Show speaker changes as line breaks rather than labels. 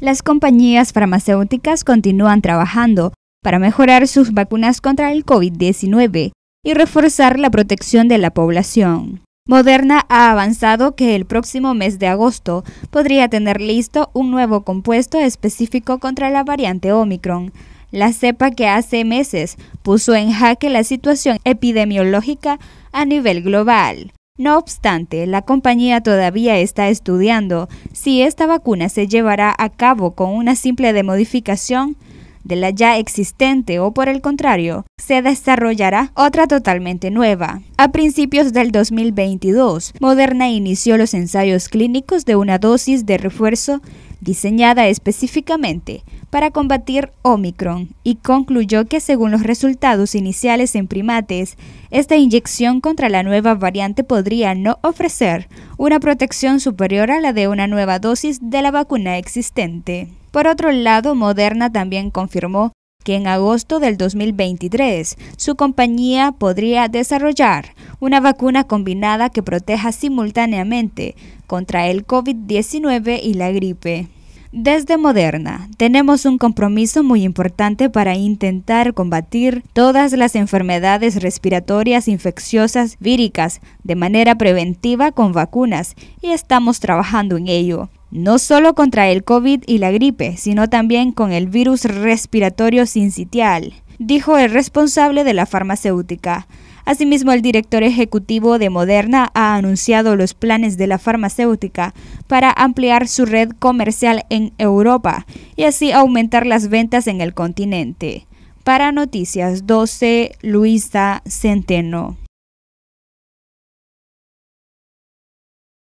las compañías farmacéuticas continúan trabajando para mejorar sus vacunas contra el COVID-19 y reforzar la protección de la población. Moderna ha avanzado que el próximo mes de agosto podría tener listo un nuevo compuesto específico contra la variante Omicron, la cepa que hace meses puso en jaque la situación epidemiológica a nivel global. No obstante, la compañía todavía está estudiando si esta vacuna se llevará a cabo con una simple demodificación de la ya existente o por el contrario, se desarrollará otra totalmente nueva. A principios del 2022, Moderna inició los ensayos clínicos de una dosis de refuerzo diseñada específicamente para combatir Omicron y concluyó que según los resultados iniciales en primates, esta inyección contra la nueva variante podría no ofrecer una protección superior a la de una nueva dosis de la vacuna existente. Por otro lado, Moderna también confirmó que en agosto del 2023 su compañía podría desarrollar una vacuna combinada que proteja simultáneamente contra el COVID-19 y la gripe. Desde Moderna tenemos un compromiso muy importante para intentar combatir todas las enfermedades respiratorias infecciosas víricas de manera preventiva con vacunas y estamos trabajando en ello. No solo contra el COVID y la gripe, sino también con el virus respiratorio sincitial, dijo el responsable de la farmacéutica. Asimismo, el director ejecutivo de Moderna ha anunciado los planes de la farmacéutica para ampliar su red comercial en Europa y así aumentar las ventas en el continente. Para Noticias 12, Luisa Centeno.